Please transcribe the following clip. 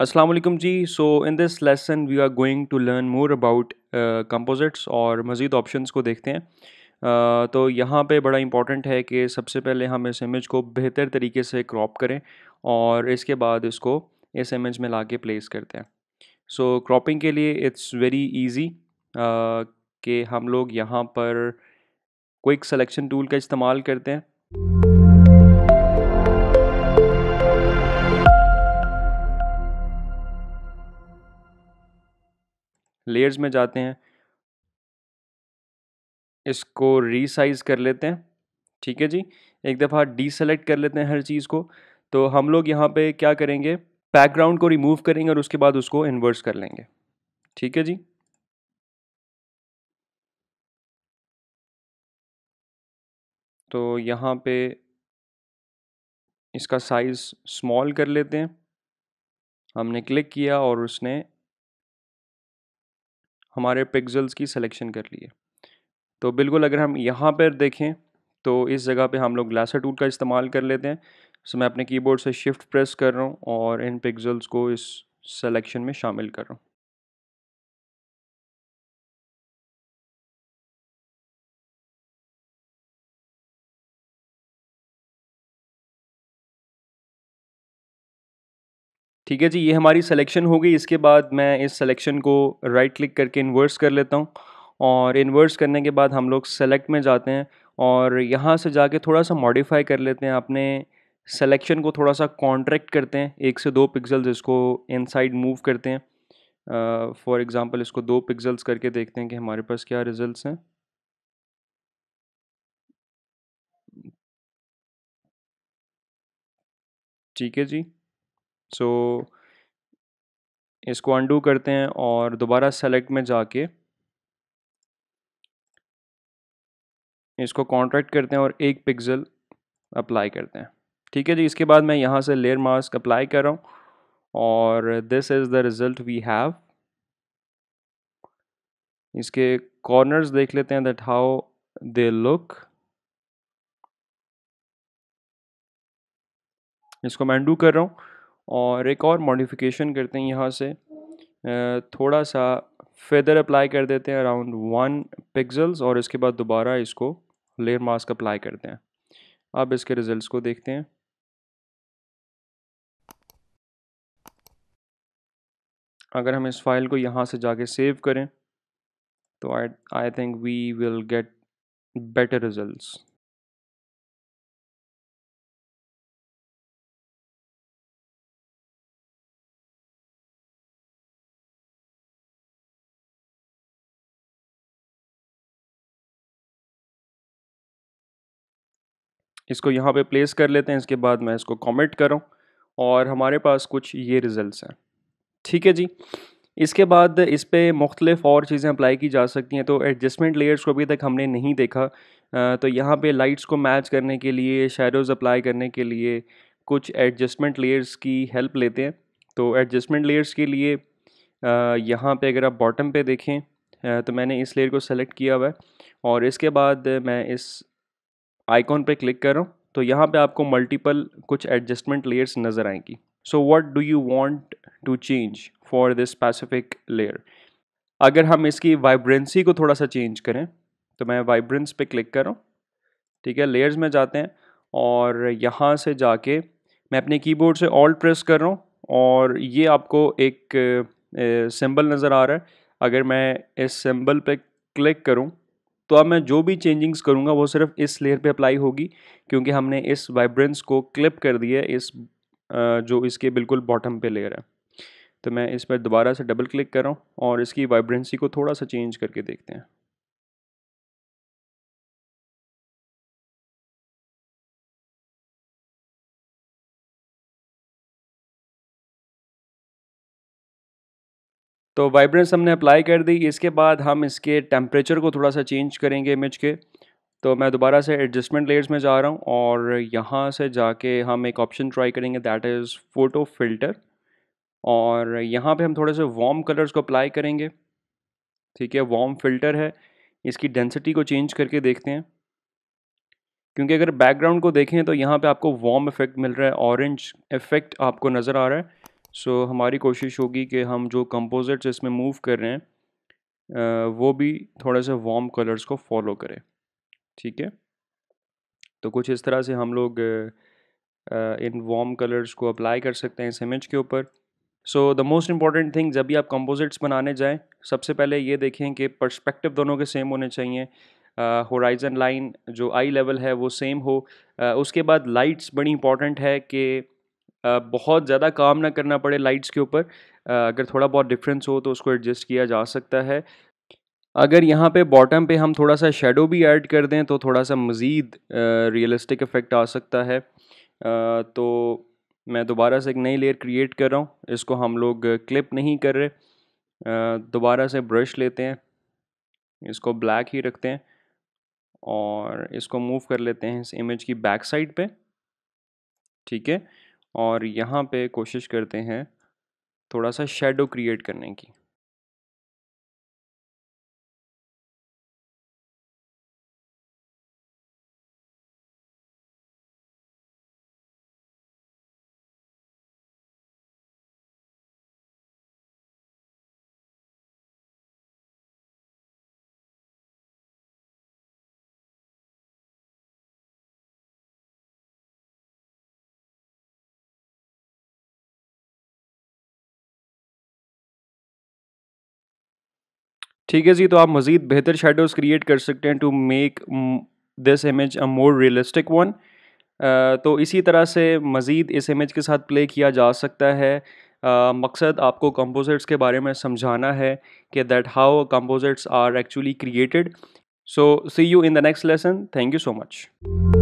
अस्सलाम वालेकुम जी so in this lesson we are going to learn more about composites और मज़ीद ऑप्शन को देखते हैं uh, तो यहाँ पे बड़ा इंपॉर्टेंट है कि सबसे पहले हम इस इमेज को बेहतर तरीके से क्रॉप करें और इसके बाद इसको इस इमेज में ला के प्लेस करते हैं सो so, क्रॉपिंग के लिए इट्स वेरी ईजी कि हम लोग यहाँ पर क्विक सिलेक्शन टूल का इस्तेमाल करते हैं लेयर्स में जाते हैं इसको रीसाइज कर लेते हैं ठीक है जी एक दफ़ा डीसेलेक्ट कर लेते हैं हर चीज़ को तो हम लोग यहाँ पे क्या करेंगे बैकग्राउंड को रिमूव करेंगे और उसके बाद उसको इन्वर्स कर लेंगे ठीक है जी तो यहाँ पे इसका साइज़ स्मॉल कर लेते हैं हमने क्लिक किया और उसने हमारे पिक्सल्स की सिलेक्शन कर लिए तो बिल्कुल अगर हम यहाँ पर देखें तो इस जगह पे हम लोग ग्लासर टूल का इस्तेमाल कर लेते हैं सो मैं अपने कीबोर्ड से शिफ्ट प्रेस कर रहा हूँ और इन पिक्सल्स को इस सेलेक्शन में शामिल कर रहा हूँ ठीक है जी ये हमारी सिलेक्शन हो गई इसके बाद मैं इस सिलेक्शन को राइट क्लिक करके इन्वर्स कर लेता हूँ और इन्वर्स करने के बाद हम लोग सेलेक्ट में जाते हैं और यहाँ से जाके थोड़ा सा मॉडिफाई कर लेते हैं अपने सेलेक्शन को थोड़ा सा कॉन्ट्रैक्ट करते हैं एक से दो पिक्सल्स इसको इनसाइड मूव करते हैं फॉर uh, एग्ज़ाम्पल इसको दो पिक्सल्स करके देखते हैं कि हमारे पास क्या रिजल्ट्स हैं ठीक है जी सो इसको अंडू करते हैं और दोबारा सेलेक्ट में जाके इसको कॉन्ट्रैक्ट करते हैं और एक पिक्सल अप्लाई करते हैं ठीक है जी इसके बाद मैं यहाँ से लेयर मास्क अप्लाई कर रहा हूँ और this is the result we have इसके कॉर्नर्स देख लेते हैं दैट हाउ दे लुक इसको मैं अंडू कर रहा हूँ और एक और मॉडिफिकेशन करते हैं यहाँ से थोड़ा सा फेदर अप्लाई कर देते हैं अराउंड वन पिक्सल्स और इसके बाद दोबारा इसको लेयर मास्क अप्लाई करते हैं अब इसके रिज़ल्ट को देखते हैं अगर हम इस फाइल को यहाँ से जाके सेव करें तो I I think we will get better result इसको यहाँ पे प्लेस कर लेते हैं इसके बाद मैं इसको कॉमेंट करूँ और हमारे पास कुछ ये रिज़ल्ट हैं ठीक है जी इसके बाद इस पर मुख्तलिफ और चीज़ें अप्लाई की जा सकती हैं तो एडजस्टमेंट लेयर्स को अभी तक हमने नहीं देखा तो यहाँ पे लाइट्स को मैच करने के लिए शेडोज़ अप्लाई करने के लिए कुछ एडजस्टमेंट लेयर्स की हेल्प लेते हैं तो एडजस्टमेंट लेयर्स के लिए यहाँ पे अगर आप बॉटम पे देखें तो मैंने इस लेयर को सेलेक्ट किया हुआ है और इसके बाद मैं इस आइकॉन पे क्लिक कर रहा हूँ तो यहाँ पे आपको मल्टीपल कुछ एडजस्टमेंट लेयर्स नज़र आएंगी so what do you want to change for this specific layer अगर हम इसकी वाइब्रेंसी को थोड़ा सा चेंज करें तो मैं वाइब्रेंस पे क्लिक कर रहा हूँ ठीक है लेयर्स में जाते हैं और यहाँ से जाके मैं अपने कीबोर्ड से ऑल्ट प्रेस कर रहा हूँ और ये आपको एक सिंबल नज़र आ रहा है अगर मैं इस सिंबल पे क्लिक करूँ तो अब मैं जो भी चेंजिंग्स करूँगा वो सिर्फ इस लेयर पे अप्लाई होगी क्योंकि हमने इस वाइब्रेंस को क्लिप कर दिया इस जो इसके बिल्कुल बॉटम पे लेयर है तो मैं इस पर दोबारा से डबल क्लिक कर रहा हूँ और इसकी वाइब्रेंसी को थोड़ा सा चेंज करके देखते हैं तो वाइब्रेंस हमने अप्लाई कर दी इसके बाद हम इसके टेम्परेचर को थोड़ा सा चेंज करेंगे इमेज के तो मैं दोबारा से एडजस्टमेंट लेयर्स में जा रहा हूँ और यहाँ से जाके हम एक ऑप्शन ट्राई करेंगे दैट इज़ फ़ोटो फिल्टर और यहाँ पे हम थोड़े से वार्म कलर्स को अप्लाई करेंगे ठीक है वार्म फिल्टर है इसकी डेंसिटी को चेंज करके देखते हैं क्योंकि अगर बैकग्राउंड को देखें तो यहाँ पे आपको वार्म इफेक्ट मिल रहा है ऑरेंज इफेक्ट आपको नज़र आ रहा है सो so, हमारी कोशिश होगी कि हम जो कंपोजिट्स इसमें मूव कर रहे हैं वो भी थोड़े से वार्म कलर्स को फॉलो करें ठीक है तो कुछ इस तरह से हम लोग इन वार्म कलर्स को अप्लाई कर सकते हैं इस इमेज के ऊपर so the most important thing जब भी आप कंपोजिट्स बनाने जाएं सबसे पहले ये देखें कि पर्सपेक्टिव दोनों के सेम होने चाहिए होराइजन लाइन जो आई लेवल है वो सेम हो uh, उसके बाद लाइट्स बड़ी इंपॉर्टेंट है कि बहुत ज़्यादा काम ना करना पड़े लाइट्स के ऊपर अगर थोड़ा बहुत डिफरेंस हो तो उसको एडजस्ट किया जा सकता है अगर यहाँ पे बॉटम पे हम थोड़ा सा शेडो भी ऐड कर दें तो थोड़ा सा मज़ीद रियलिस्टिक इफ़ेक्ट आ सकता है आ, तो मैं दोबारा से एक नई लेयर क्रिएट कर रहा हूँ इसको हम लोग क्लिप नहीं कर रहे दोबारा से ब्रश लेते हैं इसको ब्लैक ही रखते हैं और इसको मूव कर लेते हैं इस इमेज की बैक साइड पे ठीक है और यहाँ पे कोशिश करते हैं थोड़ा सा शेडो क्रिएट करने की ठीक है जी तो आप मज़ीद बेहतर शेडोज़ क्रिएट कर सकते हैं to make this image a more realistic one तो इसी तरह से मज़ीद इस इमेज के साथ प्ले किया जा सकता है Uh, मकसद आपको कंपोजिट्स के बारे में समझाना है कि that how composites are actually created so see you in the next lesson thank you so much